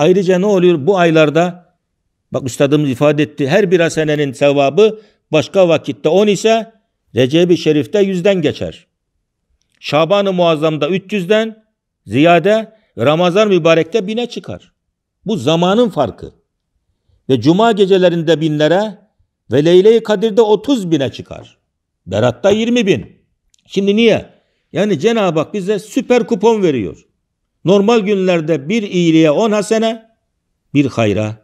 Ayrıca ne oluyor? Bu aylarda bak üstadımız ifade etti. Her bir asenenin sevabı başka vakitte 10 ise Recep-i Şerif'te 100'den geçer. Şaban-ı Muazzam'da 300'den ziyade Ramazan mübarekte bine çıkar. Bu zamanın farkı. Ve cuma gecelerinde binlere ve Leyle-i Kadir'de 30 bine çıkar. Berat'ta 20 bin. Şimdi niye? Yani Cenab-ı Hak bize süper kupon veriyor. Normal günlerde bir iyiliğe on hasene, bir hayra.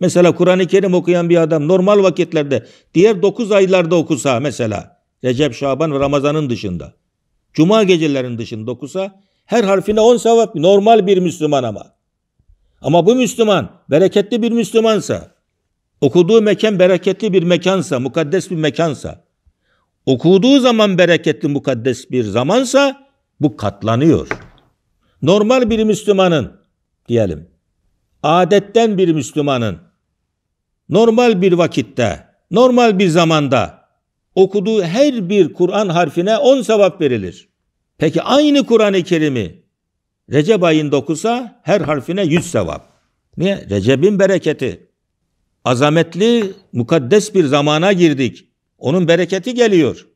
Mesela Kur'an-ı Kerim okuyan bir adam normal vakitlerde diğer dokuz aylarda okusa mesela Recep, Şaban ve Ramazan'ın dışında. Cuma gecelerinin dışında okusa her harfine on sevap normal bir Müslüman ama. Ama bu Müslüman bereketli bir Müslümansa, okuduğu mekan bereketli bir mekansa, mukaddes bir mekansa, okuduğu zaman bereketli mukaddes bir zamansa bu katlanıyor.'' normal bir Müslümanın diyelim, adetten bir Müslümanın normal bir vakitte, normal bir zamanda okuduğu her bir Kur'an harfine 10 sevap verilir. Peki aynı Kur'an-ı Kerim'i Recep ayında okusa her harfine 100 sevap. Niye? Recep'in bereketi. Azametli, mukaddes bir zamana girdik. Onun bereketi geliyor.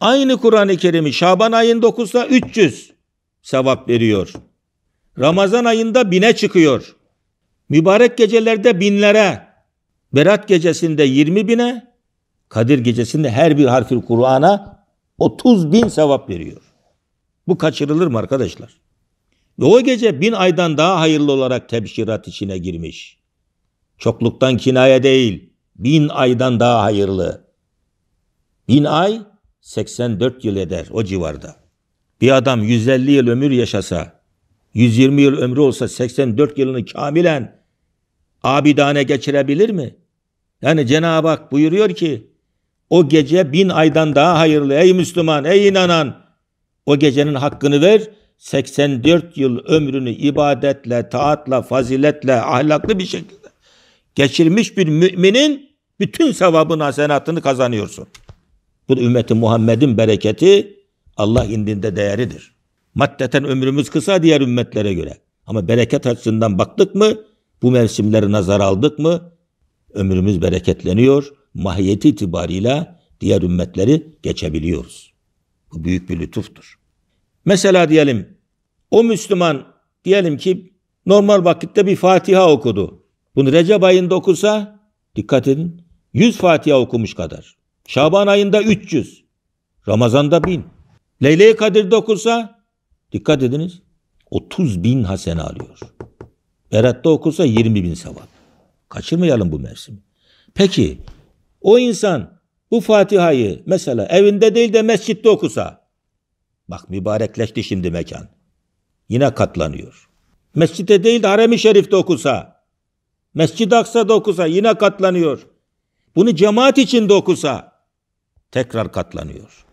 Aynı Kur'an-ı Kerim'i Şaban ayında okusa 300 sevap veriyor. Ramazan ayında bine çıkıyor. Mübarek gecelerde binlere, Berat gecesinde 20 bine, Kadir gecesinde her bir harfi Kur'an'a 30 bin sevap veriyor. Bu kaçırılır mı arkadaşlar? Ve o gece bin aydan daha hayırlı olarak tebşirat içine girmiş. Çokluktan kinaye değil, bin aydan daha hayırlı. Bin ay 84 yıl eder o civarda. Bir adam 150 yıl ömür yaşasa, 120 yıl ömrü olsa 84 yılını kamilen abidane geçirebilir mi? Yani Cenab-ı Hak buyuruyor ki o gece bin aydan daha hayırlı ey Müslüman ey inanan o gecenin hakkını ver 84 yıl ömrünü ibadetle, taatla, faziletle, ahlaklı bir şekilde geçirmiş bir müminin bütün sevabını, hasenatını kazanıyorsun. Bu ümmeti Muhammed'in bereketi Allah indinde değeridir. Maddeten ömrümüz kısa diğer ümmetlere göre. Ama bereket açısından baktık mı, bu mevsimleri nazar aldık mı, ömrümüz bereketleniyor, mahiyeti itibarıyla diğer ümmetleri geçebiliyoruz. Bu büyük bir lütuftur. Mesela diyelim, o Müslüman diyelim ki normal vakitte bir Fatiha okudu. Bunu Recep ayında okusa, dikkat edin, 100 Fatiha okumuş kadar. Şaban ayında 300, Ramazan'da 1000. Leyle-i Kadir'de okusa Dikkat ediniz. 30 bin hasene alıyor. Berat'ta okusa 20 bin sevap. Kaçırmayalım bu mevsimi. Peki o insan bu Fatiha'yı mesela evinde değil de mescitte okusa. Bak mübarekleşti şimdi mekan. Yine katlanıyor. Mescitte değil de Harem-i Şerif'te okusa. Mescid-i Aksa'da okusa yine katlanıyor. Bunu cemaat içinde okusa tekrar katlanıyor.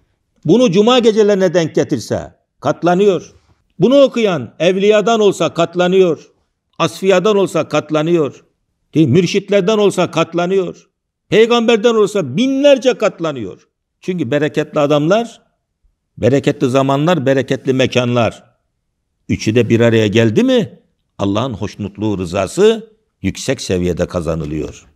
Bunu cuma gecelerine denk getirse Katlanıyor. Bunu okuyan evliyadan olsa katlanıyor. Asfiyadan olsa katlanıyor. Değil, mürşitlerden olsa katlanıyor. Peygamberden olsa binlerce katlanıyor. Çünkü bereketli adamlar, bereketli zamanlar, bereketli mekanlar. Üçü de bir araya geldi mi Allah'ın hoşnutluğu, rızası yüksek seviyede kazanılıyor.''